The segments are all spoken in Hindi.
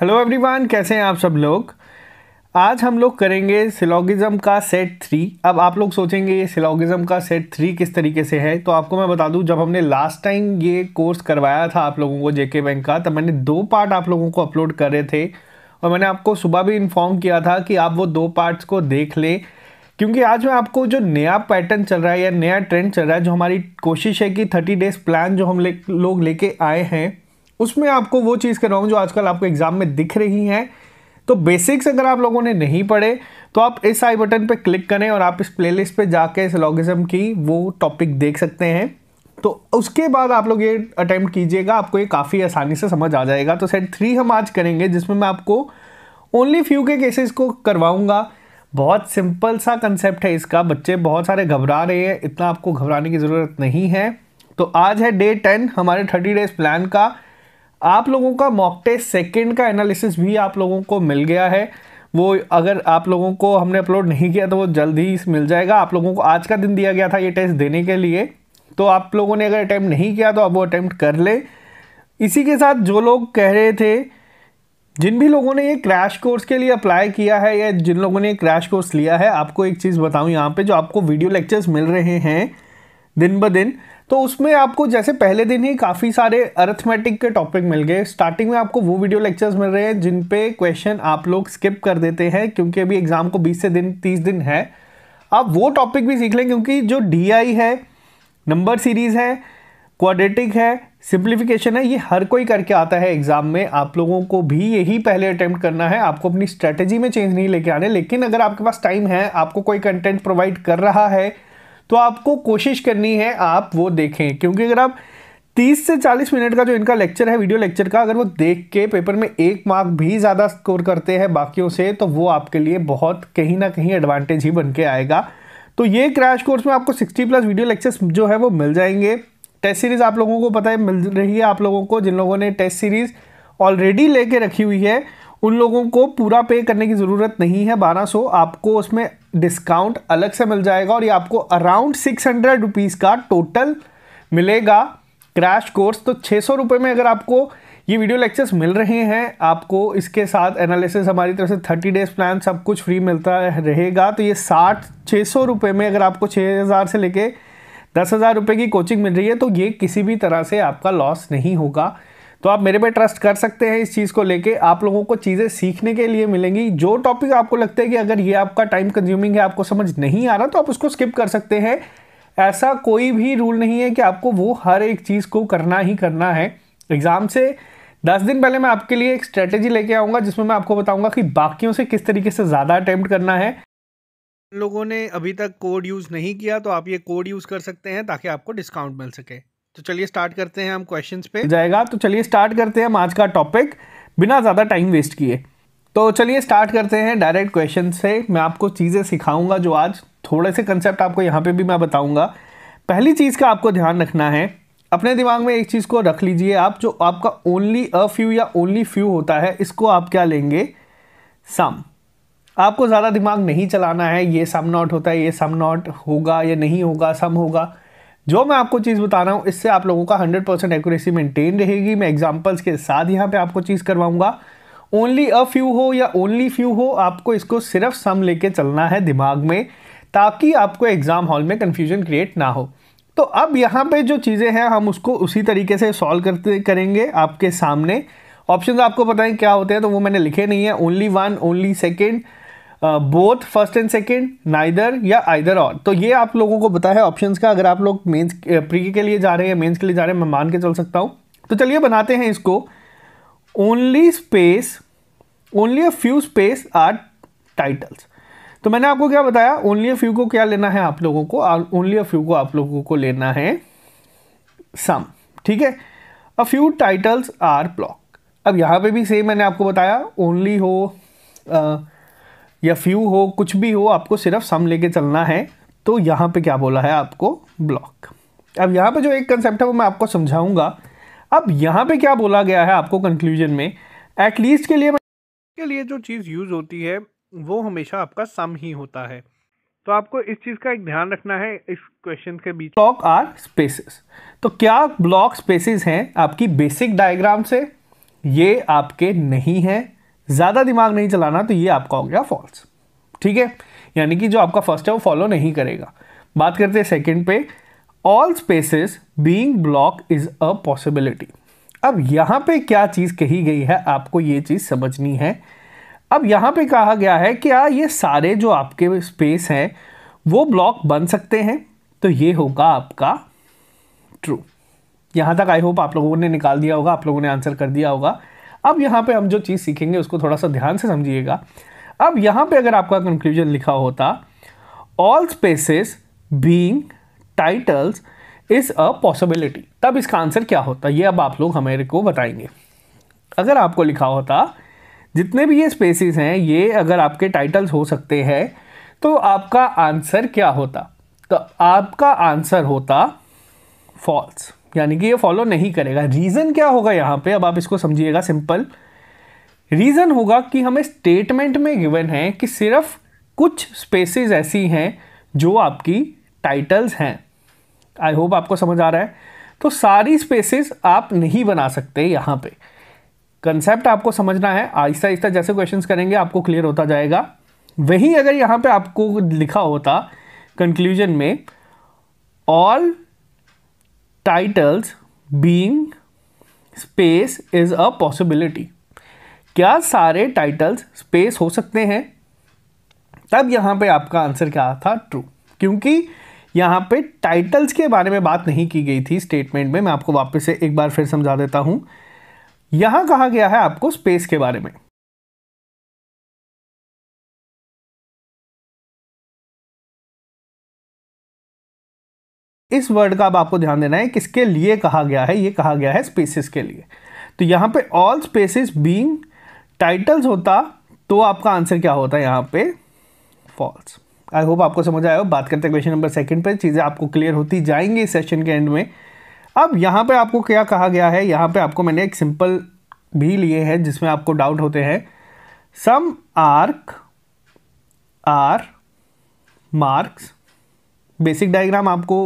हेलो एवरीवन कैसे हैं आप सब लोग आज हम लोग करेंगे सिलोगिज्म का सेट थ्री अब आप लोग सोचेंगे ये सिलोगिज्म का सेट थ्री किस तरीके से है तो आपको मैं बता दूं जब हमने लास्ट टाइम ये कोर्स करवाया था आप लोगों को जेके बैंक का तब मैंने दो पार्ट आप लोगों को अपलोड कर रहे थे और मैंने आपको सुबह भी इन्फॉर्म किया था कि आप वो दो पार्ट्स को देख लें क्योंकि आज मैं आपको जो नया पैटर्न चल रहा है या नया ट्रेंड चल रहा है जो हमारी कोशिश है कि थर्टी डेज़ प्लान जो हम ले, लोग लेके आए हैं उसमें आपको वो चीज़ करवाऊँ जो आजकल आपको एग्ज़ाम में दिख रही हैं तो बेसिक्स अगर आप लोगों ने नहीं पढ़े तो आप इस आई बटन पर क्लिक करें और आप इस प्लेलिस्ट पे जाके इस लॉगिज्म की वो टॉपिक देख सकते हैं तो उसके बाद आप लोग ये अटैम्प्ट कीजिएगा आपको ये काफ़ी आसानी से समझ आ जाएगा तो सेट थ्री हम आज करेंगे जिसमें मैं आपको ओनली फ्यू के केसेस को करवाऊँगा बहुत सिंपल सा कंसेप्ट है इसका बच्चे बहुत सारे घबरा रहे हैं इतना आपको घबराने की ज़रूरत नहीं है तो आज है डे टेन हमारे थर्टी डेज प्लान का आप लोगों का मॉक टेस्ट सेकेंड का एनालिसिस भी आप लोगों को मिल गया है वो अगर आप लोगों को हमने अपलोड नहीं किया तो वो जल्द ही मिल जाएगा आप लोगों को आज का दिन दिया गया था ये टेस्ट देने के लिए तो आप लोगों ने अगर अटैम्प्ट नहीं किया तो आप वो अटैम्प्ट कर लें इसी के साथ जो लोग कह रहे थे जिन भी लोगों ने ये क्रैश कोर्स के लिए अप्लाई किया है या जिन लोगों ने क्रैश कोर्स लिया है आपको एक चीज़ बताऊँ यहाँ पर जो आपको वीडियो लेक्चर्स मिल रहे हैं दिन ब दिन तो उसमें आपको जैसे पहले दिन ही काफ़ी सारे अर्थमेटिक के टॉपिक मिल गए स्टार्टिंग में आपको वो वीडियो लेक्चर्स मिल रहे हैं जिन पे क्वेश्चन आप लोग स्किप कर देते हैं क्योंकि अभी एग्ज़ाम को 20 से दिन 30 दिन है आप वो टॉपिक भी सीख लें क्योंकि जो डी है नंबर सीरीज़ है क्वाड्रेटिक है सिंप्लीफिकेशन है ये हर कोई करके आता है एग्ज़ाम में आप लोगों को भी यही पहले अटैम्प्ट करना है आपको अपनी स्ट्रैटेजी में चेंज नहीं लेके आने लेकिन अगर आपके पास टाइम है आपको कोई कंटेंट प्रोवाइड कर रहा है तो आपको कोशिश करनी है आप वो देखें क्योंकि अगर आप 30 से 40 मिनट का जो इनका लेक्चर है वीडियो लेक्चर का अगर वो देख के पेपर में एक मार्क भी ज़्यादा स्कोर करते हैं बाकियों से तो वो आपके लिए बहुत कहीं ना कहीं एडवांटेज ही बन के आएगा तो ये क्रैश कोर्स में आपको 60 प्लस वीडियो लेक्चर्स जो है वो मिल जाएंगे टेस्ट सीरीज़ आप लोगों को पता है मिल रही है आप लोगों को जिन लोगों ने टेस्ट सीरीज़ ऑलरेडी लेके रखी हुई है उन लोगों को पूरा पे करने की ज़रूरत नहीं है 1200 आपको उसमें डिस्काउंट अलग से मिल जाएगा और ये आपको अराउंड सिक्स हंड्रेड रुपीज़ का टोटल मिलेगा क्रैश कोर्स तो छः सौ रुपये में अगर आपको ये वीडियो लेक्चर्स मिल रहे हैं आपको इसके साथ एनालिसिस हमारी तरफ से थर्टी डेज प्लान सब कुछ फ्री मिलता रहेगा तो ये साठ छः सौ रुपये में अगर आपको छः हज़ार से लेके दस हज़ार रुपये की कोचिंग मिल रही है तो ये किसी भी तरह से आपका लॉस नहीं होगा तो आप मेरे पे ट्रस्ट कर सकते हैं इस चीज़ को लेके आप लोगों को चीज़ें सीखने के लिए मिलेंगी जो टॉपिक आपको लगता है कि अगर ये आपका टाइम कंज्यूमिंग है आपको समझ नहीं आ रहा तो आप उसको स्किप कर सकते हैं ऐसा कोई भी रूल नहीं है कि आपको वो हर एक चीज़ को करना ही करना है एग्ज़ाम से दस दिन पहले मैं आपके लिए एक स्ट्रैटेजी लेके आऊँगा जिसमें मैं आपको बताऊँगा कि बाकियों से किस तरीके से ज़्यादा अटैम्प्ट करना है लोगों ने अभी तक कोड यूज़ नहीं किया तो आप ये कोड यूज़ कर सकते हैं ताकि आपको डिस्काउंट मिल सके तो चलिए स्टार्ट करते हैं हम क्वेश्चंस पे जाएगा तो चलिए स्टार्ट करते हैं हम आज का टॉपिक बिना ज़्यादा टाइम वेस्ट किए तो चलिए स्टार्ट करते हैं डायरेक्ट क्वेश्चन से मैं आपको चीज़ें सिखाऊंगा जो आज थोड़े से कंसेप्ट आपको यहाँ पे भी मैं बताऊंगा पहली चीज़ का आपको ध्यान रखना है अपने दिमाग में एक चीज़ को रख लीजिए आप जो आपका ओनली अ फ्यू या ओनली फ्यू होता है इसको आप क्या लेंगे सम आपको ज़्यादा दिमाग नहीं चलाना है ये सम नॉट होता है ये सम नॉट होगा या नहीं होगा सम होगा जो मैं आपको चीज़ बता रहा हूँ इससे आप लोगों का 100 परसेंट एक्यूरेसी मेंटेन रहेगी मैं एग्जांपल्स के साथ यहाँ पे आपको चीज़ करवाऊँगा ओनली अ फ्यू हो या ओनली फ्यू हो आपको इसको सिर्फ सम लेके चलना है दिमाग में ताकि आपको एग्ज़ाम हॉल में कन्फ्यूजन क्रिएट ना हो तो अब यहाँ पर जो चीज़ें हैं हम उसको उसी तरीके से सॉल्व करते करेंगे आपके सामने ऑप्शन आपको पता है क्या होते हैं तो वो मैंने लिखे नहीं है only one only second both first and second neither या आइदर और तो ये आप लोगों को बताया ऑप्शन का अगर आप लोग मेन्स प्री uh, के लिए जा रहे हैं मेन्स के लिए जा रहे हैं मैं मान के चल सकता हूँ तो चलिए बनाते हैं इसको only space only a few space are titles तो मैंने आपको क्या बताया ओनली अ फ्यू को क्या लेना है आप लोगों को ओनली अ फ्यू को आप लोगों को लेना है सम ठीक है a few titles are block अब यहाँ पे भी सेम मैंने आपको बताया ओनली हो uh, या फ्यू हो कुछ भी हो आपको सिर्फ सम लेके चलना है तो यहाँ पे क्या बोला है आपको ब्लॉक अब यहाँ पे जो एक कंसेप्ट है वो मैं आपको समझाऊंगा अब यहाँ पे क्या बोला गया है आपको कंक्लूजन में एटलीस्ट के लिए के लिए जो चीज़ यूज़ होती है वो हमेशा आपका सम ही होता है तो आपको इस चीज़ का एक ध्यान रखना है इस क्वेश्चन के बीच ब्लॉक आर स्पेसिस तो क्या ब्लॉक स्पेसिस हैं आपकी बेसिक डायग्राम से ये आपके नहीं हैं ज़्यादा दिमाग नहीं चलाना तो ये आपका हो गया फॉल्स ठीक है यानी कि जो आपका फर्स्ट है वो फॉलो नहीं करेगा बात करते हैं सेकेंड पे all spaces being block is a possibility अब यहाँ पे क्या चीज़ कही गई है आपको ये चीज़ समझनी है अब यहाँ पे कहा गया है क्या ये सारे जो आपके स्पेस हैं वो ब्लॉक बन सकते हैं तो ये होगा आपका ट्रू यहाँ तक आई होप आप लोगों ने निकाल दिया होगा आप लोगों ने आंसर कर दिया होगा अब यहाँ पे हम जो चीज़ सीखेंगे उसको थोड़ा सा ध्यान से समझिएगा अब यहाँ पे अगर आपका कंक्लूजन लिखा होता all spaces being titles is a possibility तब इसका आंसर क्या होता ये अब आप लोग हमारे को बताएंगे अगर आपको लिखा होता जितने भी ये स्पेसिस हैं ये अगर आपके टाइटल्स हो सकते हैं तो आपका आंसर क्या होता तो आपका आंसर होता फॉल्स यानी कि ये फॉलो नहीं करेगा रीज़न क्या होगा यहाँ पे अब आप इसको समझिएगा सिंपल रीज़न होगा कि हमें स्टेटमेंट में गिवन है कि सिर्फ कुछ स्पेसेस ऐसी हैं जो आपकी टाइटल्स हैं आई होप आपको समझ आ रहा है तो सारी स्पेसेस आप नहीं बना सकते यहाँ पे कंसेप्ट आपको समझना है आहिस्ता आहिस्ता जैसे क्वेश्चंस करेंगे आपको क्लियर होता जाएगा वहीं अगर यहाँ पे आपको लिखा होता कंक्लूजन में all titles being space is a possibility क्या सारे टाइटल्स स्पेस हो सकते हैं तब यहाँ पे आपका आंसर क्या था ट्रू क्योंकि यहाँ पे टाइटल्स के बारे में बात नहीं की गई थी स्टेटमेंट में मैं आपको वापस से एक बार फिर समझा देता हूँ यहाँ कहा गया है आपको स्पेस के बारे में इस वर्ड का अब आपको ध्यान देना है किसके लिए कहा गया है ये कहा गया है स्पेसिस के लिए तो यहाँ पे ऑल स्पेसिस बीइंग टाइटल्स होता तो आपका आंसर क्या होता है यहाँ पे फॉल्स आई होप आपको समझ आया हो बात करते हैं क्वेश्चन नंबर सेकंड पे चीज़ें आपको क्लियर होती जाएंगी इस सेशन के एंड में अब यहाँ पे आपको क्या कहा गया है यहाँ पे आपको मैंने एक सिंपल भी लिए हैं जिसमें आपको डाउट होते हैं some arc are marks basic diagram आपको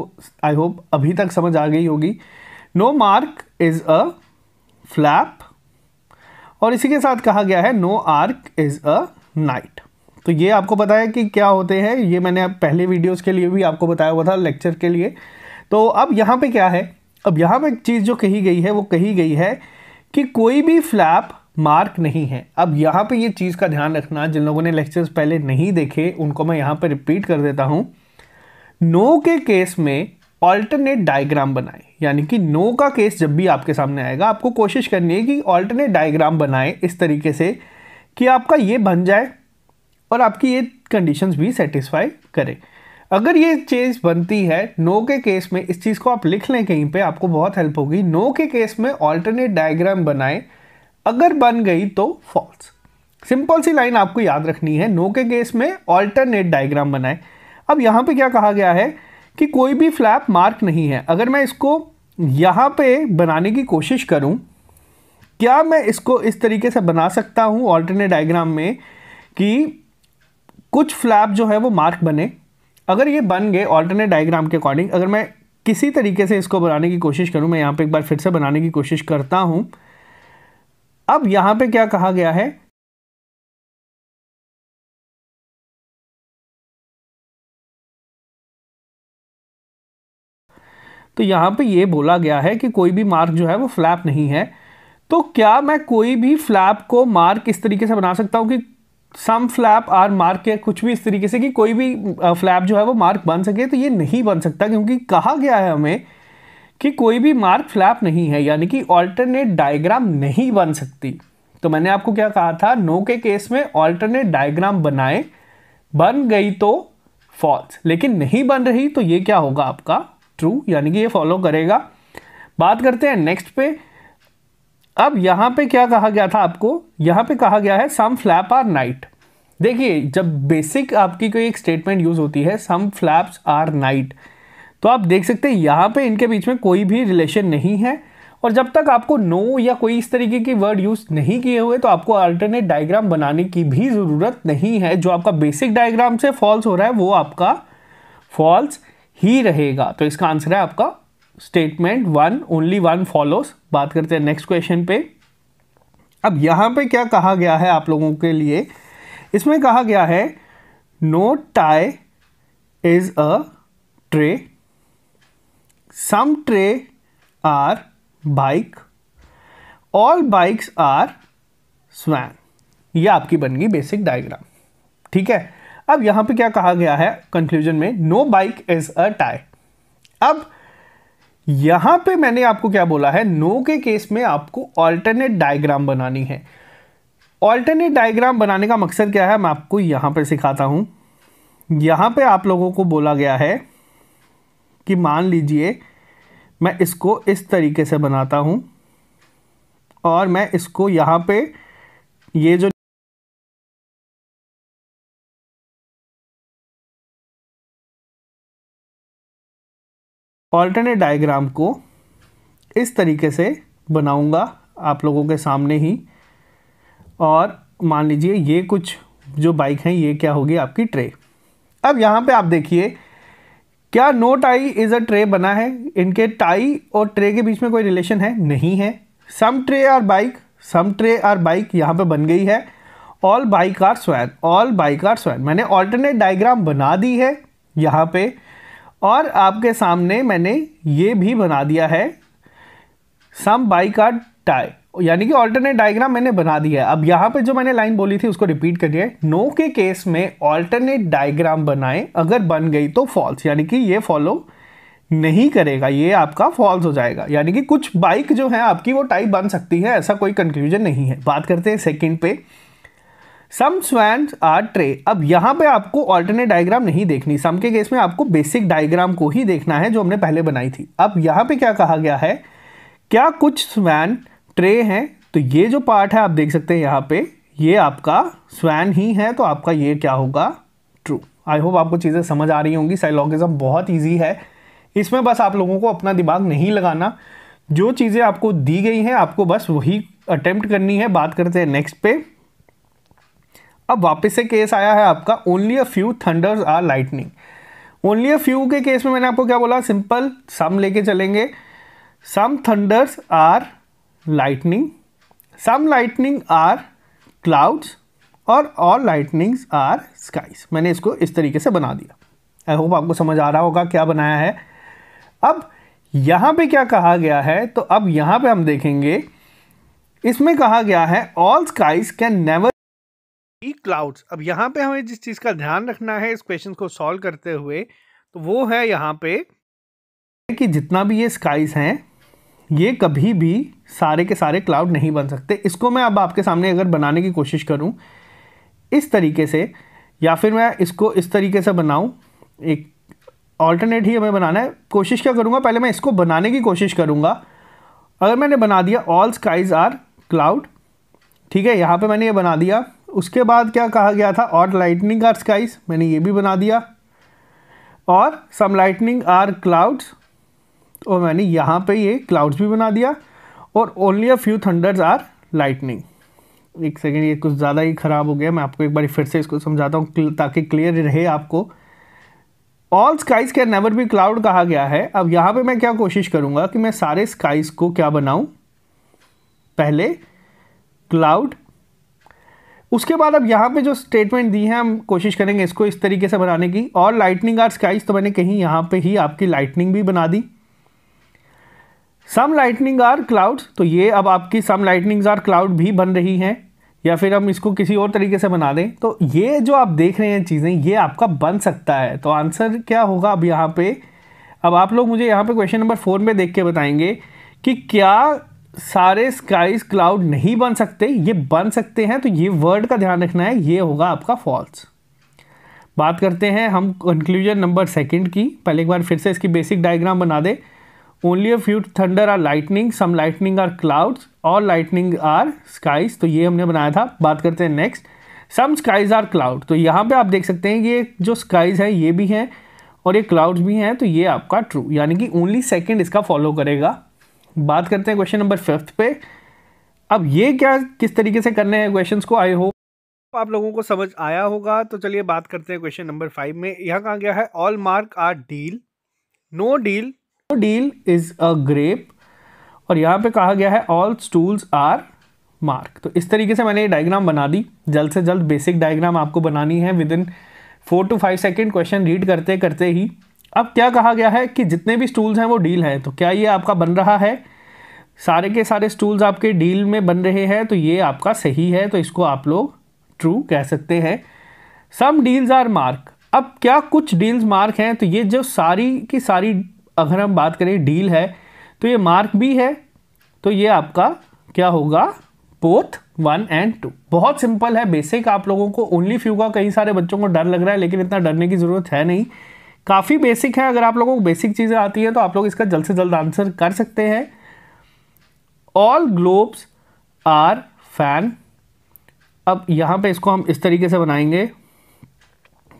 आई होप अभी तक समझ आ गई होगी no mark is a flap और इसी के साथ कहा गया है no arc is a night तो ये आपको पता है कि क्या होते हैं ये मैंने पहले वीडियोस के लिए भी आपको बताया हुआ था लेक्चर के लिए तो अब यहाँ पे क्या है अब यहाँ पे चीज़ जो कही गई है वो कही गई है कि कोई भी फ्लैप मार्क नहीं है अब यहाँ पे ये चीज़ का ध्यान रखना जिन लोगों ने लेक्चर्स पहले नहीं देखे उनको मैं यहाँ पर रिपीट कर देता हूँ नो के केस में ऑल्टरनेट डायग्राम बनाएं यानी कि नो का केस जब भी आपके सामने आएगा आपको कोशिश करनी है कि ऑल्टरनेट डायग्राम बनाएं इस तरीके से कि आपका ये बन जाए और आपकी ये कंडीशंस भी सेटिस्फाई करें अगर ये चीज़ बनती है नो के केस में इस चीज़ को आप लिख लें कहीं पे आपको बहुत हेल्प होगी नो के केस में ऑल्टरनेट डायग्राम बनाएं अगर बन गई तो फॉल्स सिंपल सी लाइन आपको याद रखनी है नो के केस में ऑल्टरनेट डायग्राम बनाएं अब यहाँ पे क्या कहा गया है कि कोई भी फ्लैप मार्क नहीं है अगर मैं इसको यहाँ पे बनाने की कोशिश करूँ क्या मैं इसको इस तरीके से बना सकता हूँ ऑल्टरनेट डायग्राम में कि कुछ फ्लैप जो है वो मार्क बने अगर ये बन गए ऑल्टरनेट डायग्राम के अकॉर्डिंग अगर मैं किसी तरीके से इसको बनाने की कोशिश करूँ मैं यहाँ पर एक बार फिर से बनाने की कोशिश करता हूँ अब यहाँ पर क्या कहा गया है तो यहाँ पे ये बोला गया है कि कोई भी मार्क जो है वो फ्लैप नहीं है तो क्या मैं कोई भी फ्लैप को मार्क इस तरीके से बना सकता हूँ कि सम फ्लैप आर मार्क या कुछ भी इस तरीके से कि कोई भी फ्लैप जो है वो मार्क बन सके तो ये नहीं बन सकता क्योंकि कहा गया है हमें कि कोई भी मार्क फ्लैप नहीं है यानी कि ऑल्टरनेट डायग्राम नहीं बन सकती तो मैंने आपको क्या कहा था नो के केस में ऑल्टरनेट डायग्राम बनाए बन गई तो फॉल्स लेकिन नहीं बन रही तो ये क्या होगा आपका ट्रू यानी कि ये फॉलो करेगा बात करते हैं नेक्स्ट पे अब यहाँ पे क्या कहा गया था आपको यहाँ पे कहा गया है सम फ्लैप आर नाइट देखिए जब बेसिक आपकी कोई एक स्टेटमेंट यूज़ होती है सम फ्लैप्स आर नाइट तो आप देख सकते हैं यहाँ पे इनके बीच में कोई भी रिलेशन नहीं है और जब तक आपको नो या कोई इस तरीके की वर्ड यूज़ नहीं किए हुए तो आपको अल्टरनेट डायग्राम बनाने की भी ज़रूरत नहीं है जो आपका बेसिक डायग्राम से फॉल्स हो रहा है वो आपका फॉल्स ही रहेगा तो इसका आंसर है आपका statement one only one follows बात करते हैं नेक्स्ट क्वेश्चन पे अब यहां पे क्या कहा गया है आप लोगों के लिए इसमें कहा गया है no tie is a tray some tray are bike all bikes are swan ये आपकी बन गई बेसिक डायग्राम ठीक है अब यहां पे क्या कहा गया है कंक्लूजन में no bike is a tie अब यहां पे मैंने आपको क्या बोला है नो no के केस में आपको ऑल्टरनेट डायग्राम बनानी है ऑल्टरनेट डायग्राम बनाने का मकसद क्या है मैं आपको यहां पर सिखाता हूं यहां पे आप लोगों को बोला गया है कि मान लीजिए मैं इसको इस तरीके से बनाता हूं और मैं इसको यहां पे ये जो ऑल्टरनेट डायग्राम को इस तरीके से बनाऊंगा आप लोगों के सामने ही और मान लीजिए ये कुछ जो बाइक हैं ये क्या होगी आपकी ट्रे अब यहाँ पे आप देखिए क्या no tie is a tray बना है इनके टाई और ट्रे के बीच में कोई रिलेशन है नहीं है some tray are bike some tray are bike यहाँ पे बन गई है all bike are swan all bike are swan मैंने ऑल्टरनेट डायग्राम बना दी है यहाँ पे और आपके सामने मैंने ये भी बना दिया है सम बाई का टाई यानी कि ऑल्टरनेट डायग्राम मैंने बना दिया है अब यहाँ पे जो मैंने लाइन बोली थी उसको रिपीट करिए नो के केस में ऑल्टरनेट डायग्राम बनाएं अगर बन गई तो फॉल्स यानी कि ये फॉलो नहीं करेगा ये आपका फॉल्स हो जाएगा यानी कि कुछ बाइक जो है आपकी वो टाइप बन सकती है ऐसा कोई कंक्लूजन नहीं है बात करते हैं सेकेंड पे सम स्वैंड आर ट्रे अब यहाँ पे आपको ऑल्टरनेट डायग्राम नहीं देखनी सम के केस में आपको बेसिक डायग्राम को ही देखना है जो हमने पहले बनाई थी अब यहाँ पे क्या कहा गया है क्या कुछ स्वैन ट्रे हैं तो ये जो पार्ट है आप देख सकते हैं यहाँ पे ये आपका स्वैन ही है तो आपका ये क्या होगा ट्रू आई होप आपको चीज़ें समझ आ रही होंगी साइलॉगिज्म बहुत ईजी है इसमें बस आप लोगों को अपना दिमाग नहीं लगाना जो चीज़ें आपको दी गई हैं आपको बस वही अटैम्प्ट करनी है बात करते हैं नेक्स्ट पे अब वापस से केस आया है आपका only a few thunders are lightning only a few के केस में मैंने आपको क्या बोला सिंपल सम लेके चलेंगे some thunders are lightning some lightning are clouds और ऑल लाइटनिंग्स आर स्काइज मैंने इसको इस तरीके से बना दिया आई होप आपको समझ आ रहा होगा क्या बनाया है अब यहाँ पे क्या कहा गया है तो अब यहाँ पे हम देखेंगे इसमें कहा गया है all skies can never be clouds अब यहाँ पे हमें जिस चीज़ का ध्यान रखना है इस क्वेश्चन को सॉल्व करते हुए तो वो है यहाँ पे कि जितना भी ये स्काइज हैं ये कभी भी सारे के सारे क्लाउड नहीं बन सकते इसको मैं अब आपके सामने अगर बनाने की कोशिश करूँ इस तरीके से या फिर मैं इसको इस तरीके से बनाऊँ एक ऑल्टरनेट ही हमें बनाना है कोशिश क्या करूँगा पहले मैं इसको बनाने की कोशिश करूँगा अगर मैंने बना दिया ऑल स्काइज आर क्लाउड ठीक है यहाँ पे मैंने ये बना दिया उसके बाद क्या कहा गया था और लाइटनिंग आर स्काइज मैंने ये भी बना दिया और सम लाइटनिंग आर क्लाउड्स और मैंने यहाँ पे ये क्लाउड्स भी बना दिया और only a few thunders are lightning एक सेकेंड ये कुछ ज़्यादा ही ख़राब हो गया मैं आपको एक बार फिर से इसको समझाता हूँ ताकि क्लियर रहे आपको all skies can never be cloud कहा गया है अब यहाँ पे मैं क्या कोशिश करूँगा कि मैं सारे स्काइज को क्या बनाऊँ पहले क्लाउड उसके बाद अब यहाँ पे जो स्टेटमेंट दी है हम कोशिश करेंगे इसको इस तरीके से बनाने की और लाइटनिंग आर स्काइज तो मैंने कहीं यहाँ पे ही आपकी लाइटनिंग भी बना दी सम लाइटनिंग आर क्लाउड्स तो ये अब आपकी सम लाइटनिंग्स आर क्लाउड भी बन रही हैं या फिर हम इसको किसी और तरीके से बना दें तो ये जो आप देख रहे हैं चीज़ें ये आपका बन सकता है तो आंसर क्या होगा अब यहाँ पे अब आप लोग मुझे यहाँ पे क्वेश्चन नंबर फोर में देख के बताएंगे कि क्या सारे स्काईज क्लाउड नहीं बन सकते ये बन सकते हैं तो ये वर्ड का ध्यान रखना है ये होगा आपका फॉल्स बात करते हैं हम कंक्लूजन नंबर सेकंड की पहले एक बार फिर से इसकी बेसिक डायग्राम बना दे only a few thunder are lightning some lightning are clouds और लाइटनिंग आर स्काइज तो ये हमने बनाया था बात करते हैं next some skies are cloud तो यहाँ पे आप देख सकते हैं ये जो स्काइज है ये भी हैं और ये क्लाउड्स भी हैं तो ये आपका ट्रू यानी कि ओनली सेकेंड इसका फॉलो करेगा बात करते हैं क्वेश्चन नंबर फिफ्थ पे अब ये क्या किस तरीके से करने हैं क्वेश्चन को आई होप आप लोगों को समझ आया होगा तो चलिए बात करते हैं क्वेश्चन नंबर फाइव में यहाँ कहा गया है all mark are deal no deal no deal is a grape और यहाँ पे कहा गया है ऑल स्टूल्स आर मार्क तो इस तरीके से मैंने ये डायग्राम बना दी जल्द से जल्द बेसिक डायग्राम आपको बनानी है within four to five second question read करते करते ही अब क्या कहा गया है कि जितने भी स्टूल्स हैं वो डील हैं तो क्या ये आपका बन रहा है सारे के सारे स्टूल्स आपके डील में बन रहे हैं तो ये आपका सही है तो इसको आप लोग ट्रू कह सकते हैं सम डील्स आर मार्क अब क्या कुछ डील्स मार्क हैं तो ये जो सारी की सारी अगर हम बात करें डील है तो ये मार्क भी है तो ये आपका क्या होगा पोथ वन एंड टू बहुत सिंपल है बेसिक आप लोगों को ओनली फ्यू का कई सारे बच्चों को डर लग रहा है लेकिन इतना डरने की ज़रूरत है नहीं काफ़ी बेसिक है अगर आप लोगों को बेसिक चीज़ें आती हैं तो आप लोग इसका जल्द से जल्द आंसर कर सकते हैं ऑल ग्लोब्स आर फैन अब यहाँ पे इसको हम इस तरीके से बनाएंगे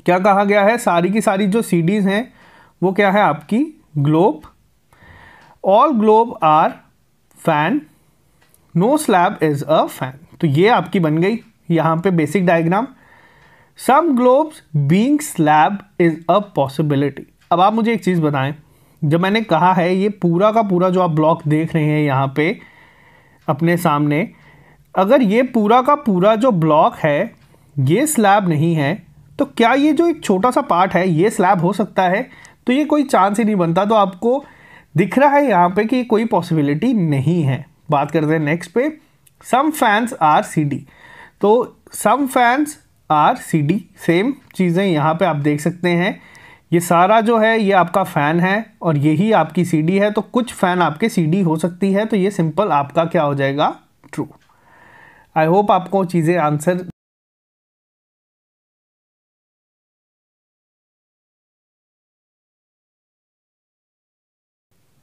क्या कहा गया है सारी की सारी जो सीडीज़ हैं वो क्या है आपकी globe all globe are fan no slab is a fan तो ये आपकी बन गई यहाँ पे basic diagram some globes being slab is a possibility अब आप मुझे एक चीज़ बताएं जब मैंने कहा है ये पूरा का पूरा जो आप ब्लॉक देख रहे हैं यहाँ पे अपने सामने अगर ये पूरा का पूरा जो ब्लॉक है ये स्लैब नहीं है तो क्या ये जो एक छोटा सा पार्ट है ये स्लैब हो सकता है तो ये कोई चांस ही नहीं बनता तो आपको दिख रहा है यहाँ पे कि कोई पॉसिबिलिटी नहीं है बात करते हैं नेक्स्ट पे some fans are C D तो some fans are C D same चीज़ें यहाँ पे आप देख सकते हैं ये सारा जो है ये आपका फ़ैन है और यही आपकी सी डी है तो कुछ फ़ैन आपके सी डी हो सकती है तो ये सिंपल आपका क्या हो जाएगा ट्रू आई होप आपको चीज़ें answer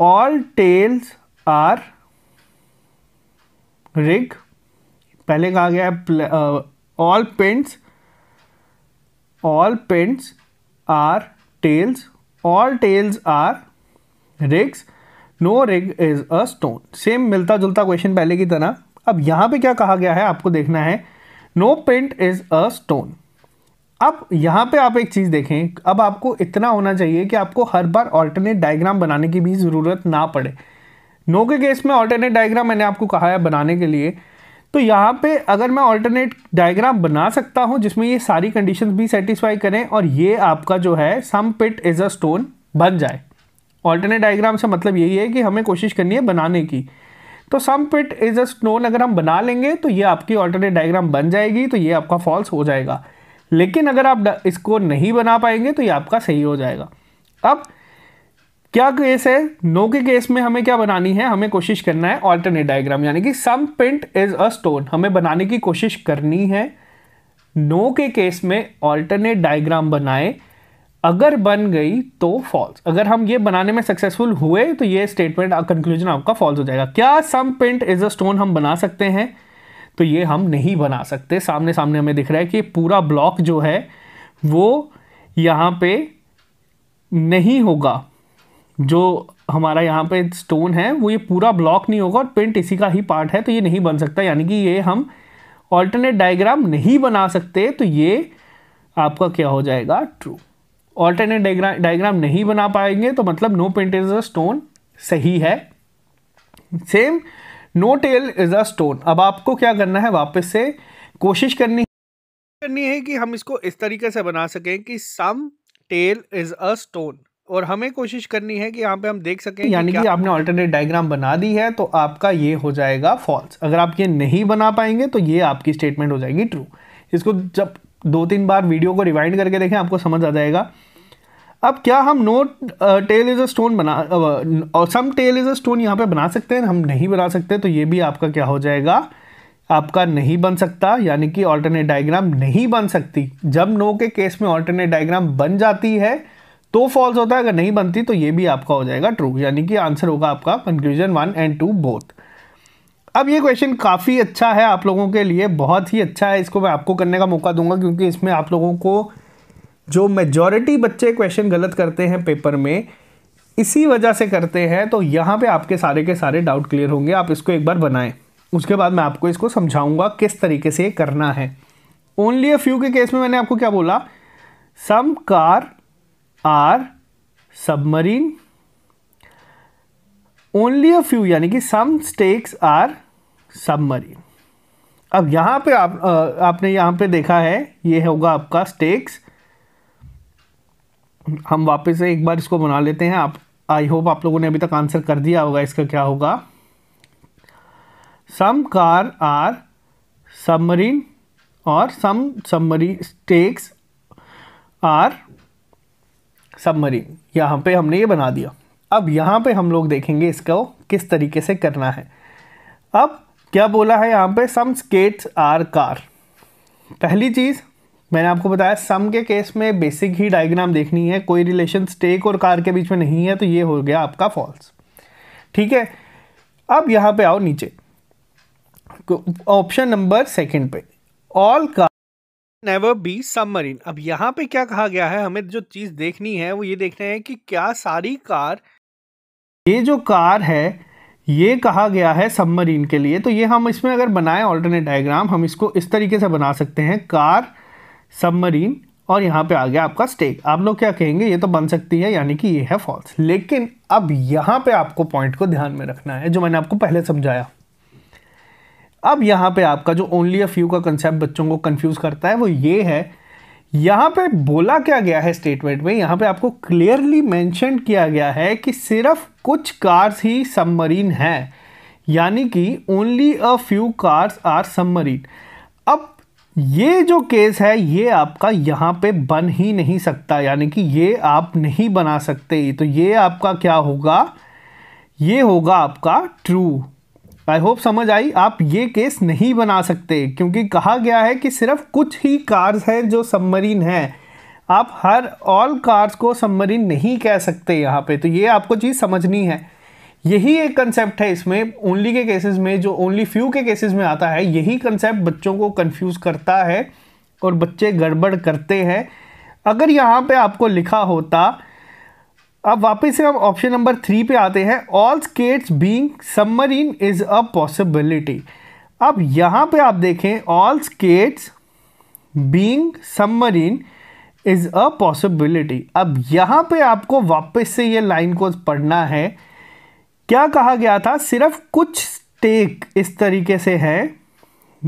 all tails are rig पहले कहा गया है all pints uh, all pins are tails, all tails are rigs, no rig is a stone. Same मिलता जुलता क्वेश्चन पहले की तरह अब यहां पे क्या कहा गया है आपको देखना है no paint is a stone अब यहाँ पे आप एक चीज़ देखें अब आपको इतना होना चाहिए कि आपको हर बार ऑल्टरनेट डायग्राम बनाने की भी ज़रूरत ना पड़े नो के केस में ऑल्टरनेट डायग्राम मैंने आपको कहा है बनाने के लिए तो यहाँ पे अगर मैं ऑल्टरनेट डायग्राम बना सकता हूँ जिसमें ये सारी कंडीशंस भी सेटिस्फाई करें और ये आपका जो है सम पिट इज़ अ स्टोन बन जाए ऑल्टरनेट डायग्राम से मतलब यही है कि हमें कोशिश करनी है बनाने की तो सम पिट इज़ अ स्टोन अगर हम बना लेंगे तो ये आपकी ऑल्टरनेट डायग्राम बन जाएगी तो ये आपका फॉल्स हो जाएगा लेकिन अगर आप इसको नहीं बना पाएंगे तो ये आपका सही हो जाएगा अब क्या केस है नो के केस में हमें क्या बनानी है हमें कोशिश करना है ऑल्टरनेट डायग्राम यानी कि some pint is a stone हमें बनाने की कोशिश करनी है नो के केस में ऑल्टरनेट डायग्राम बनाए अगर बन गई तो फॉल्स अगर हम ये बनाने में सक्सेसफुल हुए तो ये स्टेटमेंट कंक्लूजन आपका फॉल्स हो जाएगा क्या some pint is a stone हम बना सकते हैं तो ये हम नहीं बना सकते सामने सामने हमें दिख रहा है कि पूरा ब्लॉक जो है वो यहाँ पे नहीं होगा जो हमारा यहाँ पे स्टोन है वो ये पूरा ब्लॉक नहीं होगा और पेंट इसी का ही पार्ट है तो ये नहीं बन सकता यानी कि ये हम ऑल्टरनेट डायग्राम नहीं बना सकते तो ये आपका क्या हो जाएगा ट्रू ऑल्टरनेट डायग्राम नहीं बना पाएंगे तो मतलब no paint is a stone सही है same no tail is a stone अब आपको क्या करना है वापस से कोशिश करनी करनी है कि हम इसको इस तरीके से बना सकें कि some tail is a stone और हमें कोशिश करनी है कि यहाँ पे हम देख सकें यानी कि आपने ऑल्टरनेट डायग्राम बना दी है तो आपका ये हो जाएगा फॉल्स अगर आप ये नहीं बना पाएंगे तो ये आपकी स्टेटमेंट हो जाएगी ट्रू इसको जब दो तीन बार वीडियो को रिवाइंड करके देखें आपको समझ आ जाएगा अब क्या हम no tail is a stone बना uh, और some tail is a stone यहाँ पे बना सकते हैं हम नहीं बना सकते तो ये भी आपका क्या हो जाएगा आपका नहीं बन सकता यानी कि ऑल्टरनेट डायग्राम नहीं बन सकती जब नो के केस में ऑल्टरनेट डायग्राम बन जाती है तो फॉल्स होता है अगर नहीं बनती तो ये भी आपका हो जाएगा ट्रू यानी कि आंसर होगा आपका conclusion one and two both अब ये क्वेश्चन काफ़ी अच्छा है आप लोगों के लिए बहुत ही अच्छा है इसको मैं आपको करने का मौका दूंगा क्योंकि इसमें आप लोगों को जो मेजॉरिटी बच्चे क्वेश्चन गलत करते हैं पेपर में इसी वजह से करते हैं तो यहाँ पे आपके सारे के सारे डाउट क्लियर होंगे आप इसको एक बार बनाएं उसके बाद मैं आपको इसको समझाऊंगा किस तरीके से करना है ओनली अ फ्यू के केस में मैंने आपको क्या बोला some car are submarine only a few यानी कि सम स्टेक्स आर सबमरीन अब यहां पे आप आ, आपने यहां पे देखा है ये होगा आपका स्टेक्स हम वापस से एक बार इसको बना लेते हैं आप आई होप आप लोगों ने अभी तक आंसर कर दिया होगा इसका क्या होगा सम कार आर सबमरीन और some submarine stakes are submarine यहाँ पे हमने ये बना दिया अब यहाँ पे हम लोग देखेंगे इसको किस तरीके से करना है अब क्या बोला है यहाँ पे सम स्केट्स आर कार पहली चीज़ मैंने आपको बताया सम के केस में बेसिक ही डायग्राम देखनी है कोई रिलेशन स्टेक और कार के बीच में नहीं है तो ये हो गया आपका फॉल्स ठीक है अब यहाँ पे आओ नीचे ऑप्शन नंबर सेकंड पे all car never be submarine अब यहाँ पे क्या कहा गया है हमें जो चीज़ देखनी है वो ये देखना है कि क्या सारी कार ये जो कार है ये कहा गया है सबमरीन के लिए तो ये हम इसमें अगर बनाए ऑल्टरनेट डायग्राम हम इसको इस तरीके से बना सकते हैं कार सबमरीन और यहाँ पे आ गया आपका स्टेक आप लोग क्या कहेंगे ये तो बन सकती है यानी कि ये है फॉल्स लेकिन अब यहाँ पे आपको पॉइंट को ध्यान में रखना है जो मैंने आपको पहले समझाया अब यहाँ पे आपका जो ओनली अ फ्यू का कंसेप्ट बच्चों को कंफ्यूज करता है वो ये है यहाँ पे बोला क्या गया है स्टेटमेंट में यहाँ पे आपको क्लियरली मेंशन किया गया है कि सिर्फ कुछ कार्स ही सबमरीन है यानी कि only a few cars are submarine अब ये जो केस है ये आपका यहाँ पे बन ही नहीं सकता यानी कि ये आप नहीं बना सकते तो ये आपका क्या होगा ये होगा आपका ट्रू आई होप समझ आई आप ये केस नहीं बना सकते क्योंकि कहा गया है कि सिर्फ कुछ ही कार्स हैं जो सबमरीन हैं आप हर ऑल कार्स को सबमरीन नहीं कह सकते यहाँ पे तो ये आपको चीज़ समझनी है यही एक कंसेप्ट है इसमें ओनली के केसेस में जो ओनली फ्यू के केसेस में आता है यही कंसेप्ट बच्चों को कंफ्यूज करता है और बच्चे गड़बड़ करते हैं अगर यहाँ पे आपको लिखा होता अब वापस से हम ऑप्शन नंबर थ्री पे आते हैं all skates being submarine is a possibility अब यहाँ पे आप देखें all skates being submarine is a possibility अब यहाँ पे आपको वापस से ये लाइन को पढ़ना है क्या कहा गया था सिर्फ कुछ टेक इस तरीके से है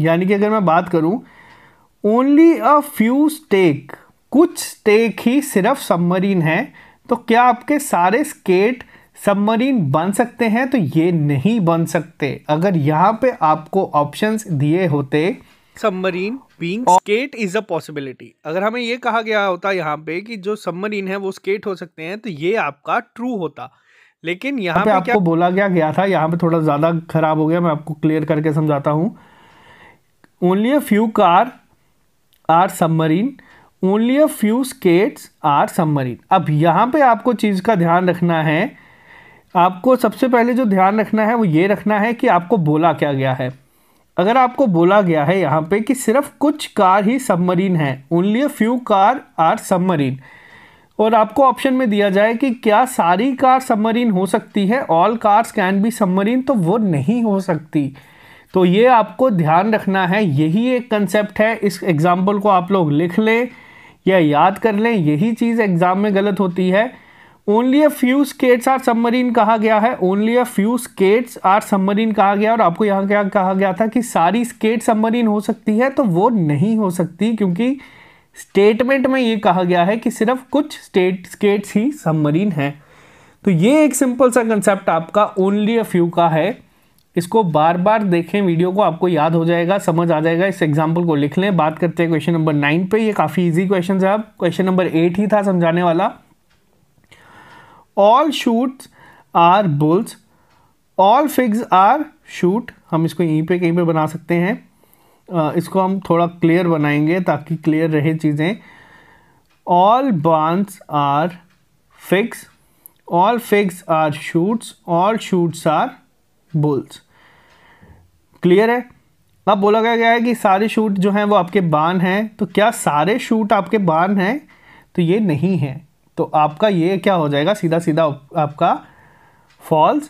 यानी कि अगर मैं बात करूँ ओनली अ फ्यू स्टेक कुछ स्टेक ही सिर्फ सबमरीन है तो क्या आपके सारे स्केट सबमरीन बन सकते हैं तो ये नहीं बन सकते अगर यहाँ पे आपको ऑप्शंस दिए होते submarine being skate is a possibility अगर हमें ये कहा गया होता यहाँ पे कि जो सबमरीन है वो स्केट हो सकते हैं तो ये आपका ट्रू होता लेकिन यहाँ पे, पे आपको क्या... बोला गया गया था यहाँ पे थोड़ा ज़्यादा खराब हो गया मैं आपको क्लियर करके समझाता हूँ only a few car are submarine only a few skates are submarine अब यहाँ पे आपको चीज़ का ध्यान रखना है आपको सबसे पहले जो ध्यान रखना है वो ये रखना है कि आपको बोला क्या गया है अगर आपको बोला गया है यहाँ पे कि सिर्फ कुछ कार ही सबमरीन है only a few car are submarine और आपको ऑप्शन में दिया जाए कि क्या सारी कार सबमरीन हो सकती है all cars can be submarine तो वो नहीं हो सकती तो ये आपको ध्यान रखना है यही एक कंसेप्ट है इस एग्ज़ाम्पल को आप लोग लिख लें या याद कर लें यही चीज़ एग्ज़ाम में गलत होती है only a few skates are submarine कहा गया है only a few skates are submarine कहा गया और आपको यहाँ क्या कहा गया था कि सारी स्केट सबमरीन हो सकती है तो वो नहीं हो सकती क्योंकि स्टेटमेंट में ये कहा गया है कि सिर्फ कुछ स्टेट स्केट्स ही सबमरीन हैं तो ये एक सिंपल सा कंसेप्ट आपका ओनली अ फ्यू का है इसको बार बार देखें वीडियो को आपको याद हो जाएगा समझ आ जाएगा इस एग्जाम्पल को लिख लें बात करते हैं क्वेश्चन नंबर नाइन पे ये काफ़ी इजी क्वेश्चन है आप क्वेश्चन नंबर एट ही था समझाने वाला all shoots are bulls all figs are shoot हम इसको यहीं पे कहीं पे बना सकते हैं इसको हम थोड़ा क्लियर बनाएंगे ताकि क्लियर रहे चीज़ें all bans are fix all figs are shoots all shoots are bulls clear है अब बोला गया है कि सारे शूट जो हैं वो आपके बान हैं तो क्या सारे शूट आपके बान हैं तो ये नहीं है तो आपका ये क्या हो जाएगा सीधा सीधा आपका फॉल्स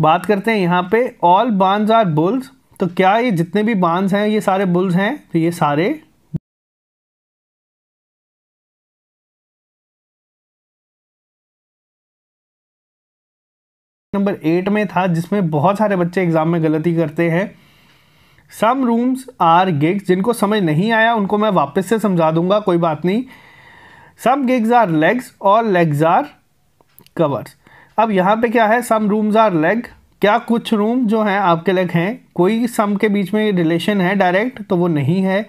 बात करते हैं यहाँ पे ऑल बान्स आर बुल्स तो क्या ये जितने भी बान्स हैं ये सारे बुल्स हैं तो ये सारे नंबर एट में था जिसमें बहुत सारे बच्चे एग्ज़ाम में गलती करते हैं सम रूम्स आर गिग्स जिनको समझ नहीं आया उनको मैं वापस से समझा दूंगा कोई बात नहीं सम गिग्स आर लेग्स और लेग्स आर कवर्स अब यहाँ पे क्या है सम रूम्स आर लेग क्या कुछ रूम जो हैं आपके लेग हैं कोई सम के बीच में रिलेशन है डायरेक्ट तो वो नहीं है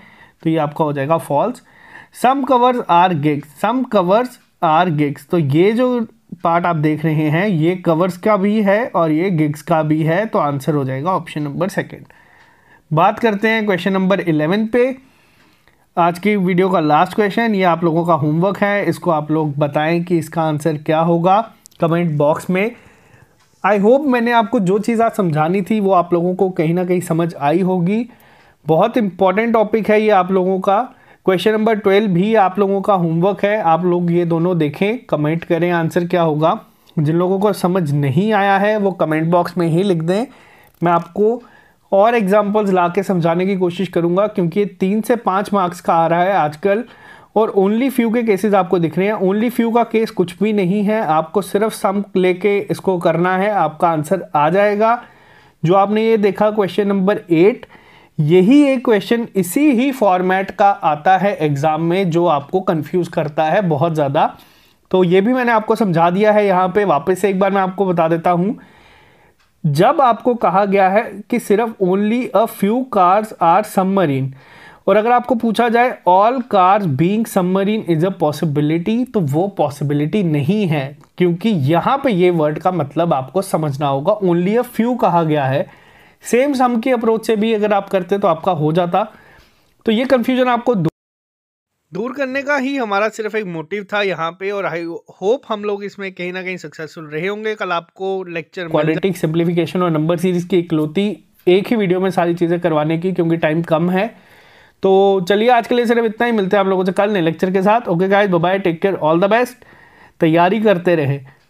तो ये आपका हो जाएगा false some covers are gigs some covers are gigs तो ये जो पार्ट आप देख रहे हैं ये कवर्स का भी है और ये गिग्स का भी है तो आंसर हो जाएगा ऑप्शन नंबर सेकेंड बात करते हैं क्वेश्चन नंबर इलेवन पे आज की वीडियो का लास्ट क्वेश्चन ये आप लोगों का होमवर्क है इसको आप लोग बताएं कि इसका आंसर क्या होगा कमेंट बॉक्स में आई होप मैंने आपको जो चीज़ आज समझानी थी वो आप लोगों को कहीं ना कहीं समझ आई होगी बहुत इंपॉर्टेंट टॉपिक है ये आप लोगों का क्वेश्चन नंबर ट्वेल्व भी आप लोगों का होमवर्क है आप लोग ये दोनों देखें कमेंट करें आंसर क्या होगा जिन लोगों को समझ नहीं आया है वो कमेंट बॉक्स में ही लिख दें मैं आपको और एग्जाम्पल्स ला के समझाने की कोशिश करूँगा क्योंकि ये तीन से पाँच मार्क्स का आ रहा है आजकल और ओनली फ्यू के केसेस आपको दिख रहे हैं ओनली फ्यू का केस कुछ भी नहीं है आपको सिर्फ सम लेके इसको करना है आपका आंसर आ जाएगा जो आपने ये देखा क्वेश्चन नंबर एट यही एक क्वेश्चन इसी ही फॉर्मेट का आता है एग्ज़ाम में जो आपको कंफ्यूज करता है बहुत ज़्यादा तो ये भी मैंने आपको समझा दिया है यहाँ पे वापस से एक बार मैं आपको बता देता हूँ जब आपको कहा गया है कि सिर्फ only a few cars are submarine और अगर आपको पूछा जाए all cars being submarine is a possibility तो वो पॉसिबिलिटी नहीं है क्योंकि यहाँ पे ये वर्ड का मतलब आपको समझना होगा ओनली अ फ्यू कहा गया है सेम सम की अप्रोच से भी अगर आप करते तो आपका हो जाता तो ये कन्फ्यूजन आपको दूर करने का ही हमारा सिर्फ एक मोटिव था यहाँ पे और आई होप हम लोग इसमें कहीं ना कहीं सक्सेसफुल रहे होंगे कल आपको लेक्चर क्वालिटिक सिंप्लीफिकेशन और नंबर सीरीज की इकलौती एक ही वीडियो में सारी चीज़ें करवाने की क्योंकि टाइम कम है तो चलिए आज के लिए सिर्फ इतना ही मिलते हैं आप लोगों से कल नहीं लेक्चर के साथ okay guys bye take care all the best तैयारी करते रहें